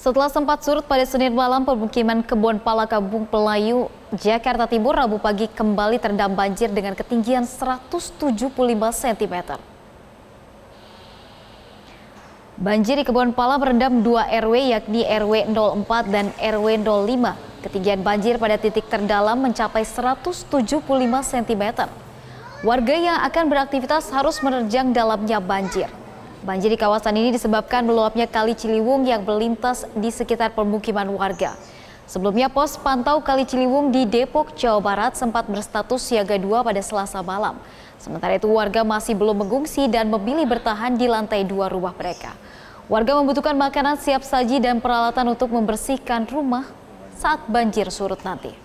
Setelah sempat surut pada Senin malam, pemukiman Kebon Pala Kampung Pelayu, Jakarta Timur Rabu pagi kembali terendam banjir dengan ketinggian 175 cm. Banjir di Kebon Pala merendam dua RW yakni RW 04 dan RW 05. Ketinggian banjir pada titik terdalam mencapai 175 cm. Warga yang akan beraktivitas harus menerjang dalamnya banjir. Banjir di kawasan ini disebabkan meluapnya Kali Ciliwung yang melintas di sekitar permukiman warga. Sebelumnya pos pantau Kali Ciliwung di Depok, Jawa Barat sempat berstatus siaga dua pada selasa malam. Sementara itu warga masih belum mengungsi dan memilih bertahan di lantai dua rumah mereka. Warga membutuhkan makanan siap saji dan peralatan untuk membersihkan rumah saat banjir surut nanti.